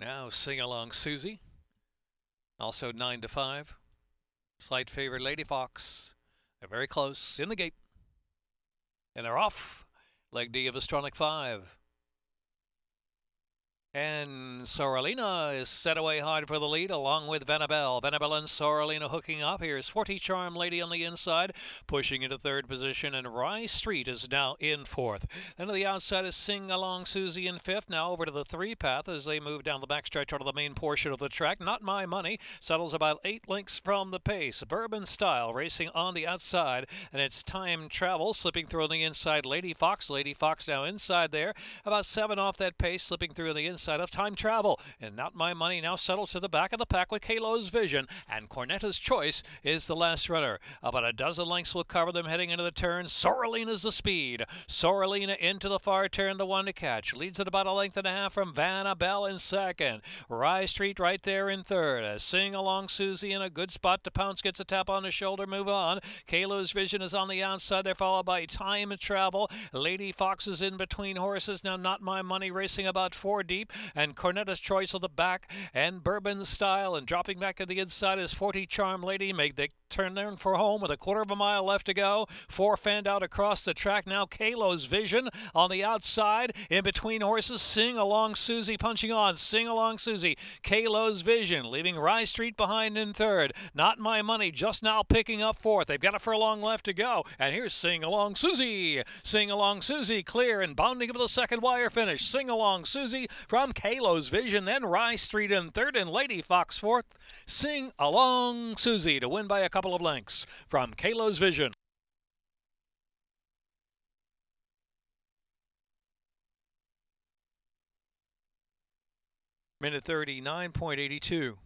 Now sing along Susie. Also 9 to 5. Slight favor Lady Fox. They're very close in the gate. And they're off. Leg D of Astronic 5. And Sorolina is set away hard for the lead along with Venabel. Venabel and Sorolina hooking up. Here's 40 Charm Lady on the inside, pushing into third position, and Rye Street is now in fourth. Then to the outside is Sing Along Susie in fifth. Now over to the three path as they move down the backstretch onto the main portion of the track. Not My Money settles about eight lengths from the pace. Bourbon Style racing on the outside, and it's Time Travel slipping through on the inside. Lady Fox, Lady Fox now inside there, about seven off that pace, slipping through on the inside concept of time travel. And Not My Money now settles to the back of the pack with Kalo's Vision, and Cornetta's Choice is the last runner. About a dozen lengths will cover them heading into the turn. Soralina's the speed. Soralina into the far turn, the one to catch. Leads at about a length and a half from Vanna Bell in second. Rye Street right there in third. A sing along Susie in a good spot to pounce, gets a tap on the shoulder, move on. Kalo's Vision is on the outside. They're followed by Time Travel. Lady Fox is in between horses. Now, Not My Money racing about four deep and Cornetta's Choice on the back and Bourbon Style and dropping back to the inside is 40 Charm Lady. Make the turn there for home with a quarter of a mile left to go. Four fanned out across the track. Now Kalo's Vision on the outside in between horses. Sing Along Susie punching on. Sing Along Susie. Kalo's Vision leaving Rye Street behind in third. Not My Money just now picking up fourth. They've got a furlong left to go. And here's Sing Along Susie. Sing Along Susie clear and bounding up the second wire finish. Sing Along Susie from Kalo's Vision, then Rye Street in third, and Lady Fox fourth. Sing Along Susie to win by a couple of lengths from Kalo's Vision. Minute 39.82.